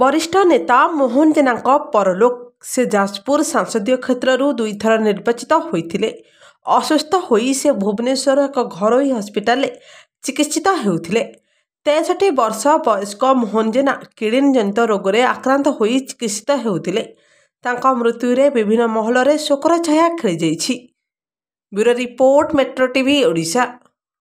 ବରିଷ୍ଠ ନେତା ମୋହନ ଜେନାଙ୍କ ପରଲୋକ ସେ ଯାଜପୁର ସାଂସଦୀୟ କ୍ଷେତ୍ରରୁ ଦୁଇଥର ନିର୍ବାଚିତ ହୋଇଥିଲେ ଅସୁସ୍ଥ ହୋଇ ସେ ଭୁବନେଶ୍ୱର ଏକ ଘରୋଇ ହସ୍ପିଟାଲରେ ଚିକିତ୍ସିତ ହେଉଥିଲେ ତେଷଠି ବର୍ଷ ବୟସ୍କ ମୋହନ ଜେନା ଜନିତ ରୋଗରେ ଆକ୍ରାନ୍ତ ହୋଇ ଚିକିତ୍ସିତ ହେଉଥିଲେ ତାଙ୍କ ମୃତ୍ୟୁରେ ବିଭିନ୍ନ ମହଲରେ ଶୋକର ଛାୟା ଖେଳିଯାଇଛି bureau report Metro TV Odisha